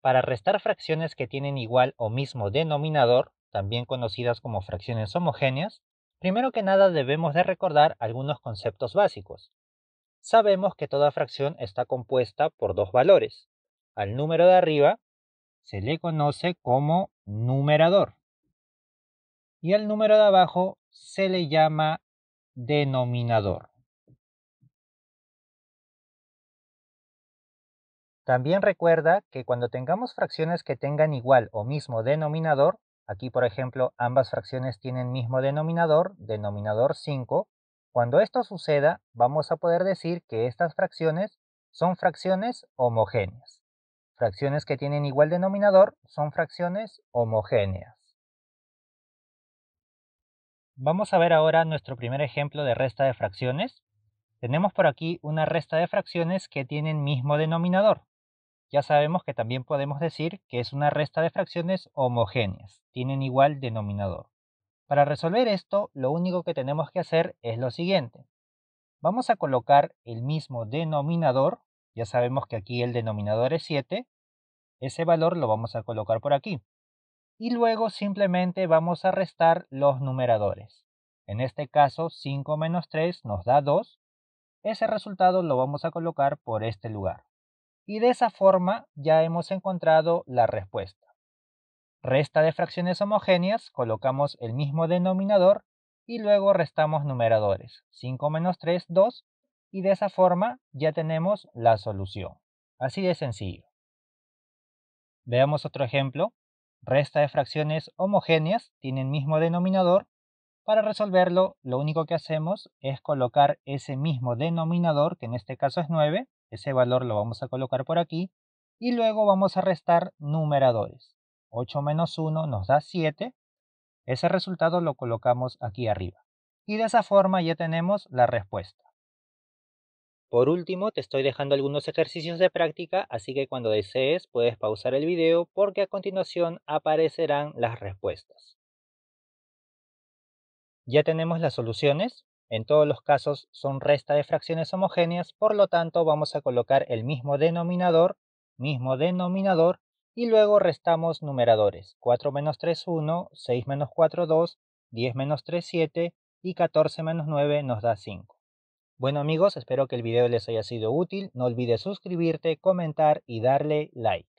para restar fracciones que tienen igual o mismo denominador, también conocidas como fracciones homogéneas, primero que nada debemos de recordar algunos conceptos básicos. Sabemos que toda fracción está compuesta por dos valores. Al número de arriba se le conoce como numerador y al número de abajo se le llama denominador. También recuerda que cuando tengamos fracciones que tengan igual o mismo denominador, aquí por ejemplo ambas fracciones tienen mismo denominador, denominador 5, cuando esto suceda vamos a poder decir que estas fracciones son fracciones homogéneas. Fracciones que tienen igual denominador son fracciones homogéneas. Vamos a ver ahora nuestro primer ejemplo de resta de fracciones. Tenemos por aquí una resta de fracciones que tienen mismo denominador ya sabemos que también podemos decir que es una resta de fracciones homogéneas, tienen igual denominador. Para resolver esto, lo único que tenemos que hacer es lo siguiente. Vamos a colocar el mismo denominador, ya sabemos que aquí el denominador es 7, ese valor lo vamos a colocar por aquí. Y luego simplemente vamos a restar los numeradores. En este caso, 5 menos 3 nos da 2. Ese resultado lo vamos a colocar por este lugar. Y de esa forma ya hemos encontrado la respuesta. Resta de fracciones homogéneas, colocamos el mismo denominador y luego restamos numeradores. 5 menos 3, 2. Y de esa forma ya tenemos la solución. Así de sencillo. Veamos otro ejemplo. Resta de fracciones homogéneas, tienen mismo denominador. Para resolverlo, lo único que hacemos es colocar ese mismo denominador, que en este caso es 9, ese valor lo vamos a colocar por aquí y luego vamos a restar numeradores. 8 menos 1 nos da 7. Ese resultado lo colocamos aquí arriba. Y de esa forma ya tenemos la respuesta. Por último, te estoy dejando algunos ejercicios de práctica, así que cuando desees puedes pausar el video porque a continuación aparecerán las respuestas. Ya tenemos las soluciones, en todos los casos son resta de fracciones homogéneas, por lo tanto vamos a colocar el mismo denominador, mismo denominador, y luego restamos numeradores. 4 menos 3, 1, 6 menos 4, 2, 10 menos 3, 7 y 14 menos 9 nos da 5. Bueno amigos, espero que el video les haya sido útil, no olvides suscribirte, comentar y darle like.